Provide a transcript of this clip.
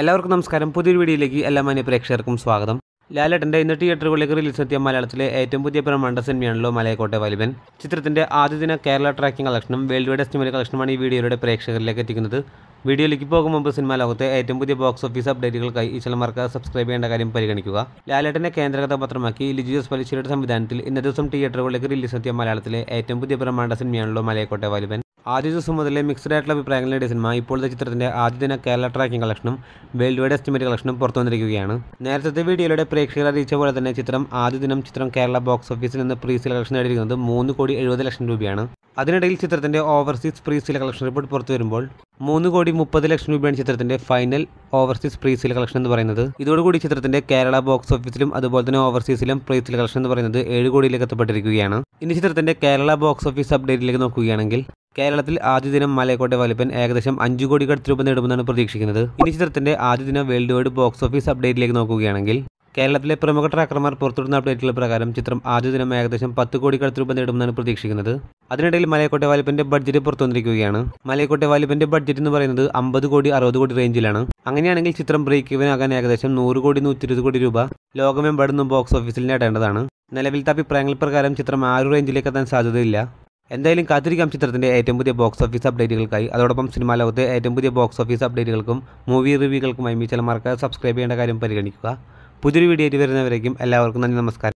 എല്ലാവർക്കും നമസ്കാരം പുതിയൊരു വീഡിയോയിലേക്ക് എല്ലാ മാന്യ പ്രേക്ഷകർക്കും സ്വാഗതം ലാലേട്ടൻ്റെ ഇന്ന് തിയേറ്ററുകളിലേക്ക് റിലീസ് എത്തിയ മലയാളത്തിലെ ഏറ്റവും പുതിയ പ്രമാണ്ട സിനിമയാണല്ലോ മലയക്കോട്ടെ വലിവൻ ചിത്രത്തിൻ്റെ ആദ്യ ദിന കേരള ട്രാക്കിംഗ് കളക്ഷനും വേൾഡ് വൈഡ് എസ്റ്റിമേറ്റ് കളക്ഷനുമാണ് ഈ വീഡിയോയുടെ പ്രേക്ഷകരിലേക്ക് എത്തിക്കുന്നത് വീഡിയോയിലേക്ക് പോകും മുമ്പ് സിനിമ ലോകത്തെ ഏറ്റവും പുതിയ ബോക്സ് ഓഫീസ് അപ്ഡേറ്റുകൾക്കായി ഈ ചിലമാർക്ക് സബ്സ്ക്രൈബ് ചെയ്യേണ്ട കാര്യം പരിഗണിക്കുക ലാലേട്ടൻ്റെ കേന്ദ്ര കഥാപാത്രമാക്കി ലിജിയസ് പലിശയുടെ സംവിധാനത്തിൽ ഇന്ന ദിവസം തിയേറ്ററുകളിലേക്ക് റിലീസ് എത്തിയ മലയാളത്തിലെ ഏറ്റവും പുതിയ പ്രമാണ സിനിമയാണല്ലോ മലയക്കോട്ടെ വലിവൻ ആദ്യ ദിവസം മുതലേ മിക്സ്ഡ് ആയിട്ടുള്ള അഭിപ്രായങ്ങൾ സിനിമ ഇപ്പോഴത്തെ ചിത്രത്തിൻ്റെ ആദ്യ ദിന കേരള ട്രാക്കിംഗ് കളക്ഷനും വേൾഡ് വൈഡ് എസ്റ്റിമേറ്റ് കളക്ഷനും പുറത്തു വന്നിരിക്കുകയാണ് നേരത്തെ വീഡിയോയുടെ പ്രേക്ഷകർ അറിയിച്ച പോലെ തന്നെ ചിത്രം ആദ്യ ദിനം ചിത്രം കേരള ബോക്സ് ഓഫീസിൽ നിന്ന് പ്രീ സെയിൽ കളക്ഷൻ നേടിയിരിക്കുന്നത് മൂന്ന് കോടി എഴുപത് ലക്ഷം രൂപയാണ് അതിനിടയിൽ ചിത്രത്തിൻ്റെ overseas pre sale collection report പുറത്തു വരുമ്പോൾ മൂന്ന് കോടി മുപ്പത് ലക്ഷം രൂപയാണ് ചിത്രത്തിൻ്റെ final overseas pre sale collection എന്ന് പറയുന്നത് ഇതോടുകൂടി ചിത്രത്തിൻ്റെ കേരള ബോക്സ് ഓഫീസിലും അതുപോലെ തന്നെ ഓവർസീസിലും പ്രീ സെയിൽ കളക്ഷൻ എന്ന് പറയുന്നത് ഏഴ് കോടിയിലേക്ക് എത്തപ്പെട്ടിരിക്കുകയാണ് ഇനി ചിത്രത്തിൻ്റെ കേരള ബോക്സ് ഓഫീസ് അപ്ഡേറ്റിലേക്ക് നോക്കുകയാണെങ്കിൽ കേരളത്തിൽ ആദ്യ ദിനം മലയക്കോട്ടെ വലിപ്പൻ ഏകദേശം അഞ്ചു കോടി കടത്തി രൂപ നേടുമെന്നാണ് പ്രതീക്ഷിക്കുന്നത് ഇനി ചിത്രത്തിന്റെ ആദ്യ ദിനം വേൾഡ് വൈഡ് ബോക്സ് ഓഫീസ് അപ്ഡേറ്റിലേക്ക് നോക്കുകയാണെങ്കിൽ കേരളത്തിലെ പ്രമുഖ ട്രാക്കർമാർ പുറത്തുവിടുന്ന അപ്ഡേറ്റുകൾ പ്രകാരം ചിത്രം ആദ്യ ദിനം ഏകദേശം പത്ത് കോടി കടത്തി രൂപ നേടുമെന്നാണ് പ്രതീക്ഷിക്കുന്നത് അതിനിടയിൽ മലയക്കോട്ടെ വലിപ്പന്റെ ബഡ്ജറ്റ് പുറത്തുവന്നിരിക്കുകയാണ് മലയക്കോട്ടെ വലിപ്പന്റെ ബഡ്ജറ്റ് എന്ന് പറയുന്നത് അമ്പത് കോടി അറുപത് കോടി റേഞ്ചിലാണ് അങ്ങനെയാണെങ്കിൽ ചിത്രം ബ്രേക്ക് ഇവൻ ആകാൻ ഏകദേശം നൂറ് കോടി നൂറ്റി കോടി രൂപ ലോകമെമ്പാടുന്ന ബോക്സ് ഓഫീസിൽ നേടേണ്ടതാണ് നിലവിലത്തെ അഭിപ്രായങ്ങൾ പ്രകാരം ചിത്രം ആ ഒരു റേഞ്ചിലേക്ക് എത്താൻ സാധ്യതയില്ല എന്തായാലും കാത്തിരിക്കാം ചിത്രത്തിൻ്റെ ഏറ്റവും പുതിയ ബോക്സ് ഓഫീസ് അപ്ഡേറ്റുകൾക്കായി അതോടൊപ്പം സിനിമാ ലോകത്തെ ഏറ്റവും പുതിയ ബോക്സ് ഓഫീസ് അപ്ഡേറ്റുകൾക്കും മൂവി റിവ്യൂകൾക്കുമായി മീ ചലമാർക്ക് സബ്സ്ക്രൈബ് ചെയ്യേണ്ട കാര്യം പരിഗണിക്കുക പുതിയൊരു വീഡിയോ ആയിട്ട് വരുന്നവരേക്കും എല്ലാവർക്കും നന്ദി നമസ്കാരം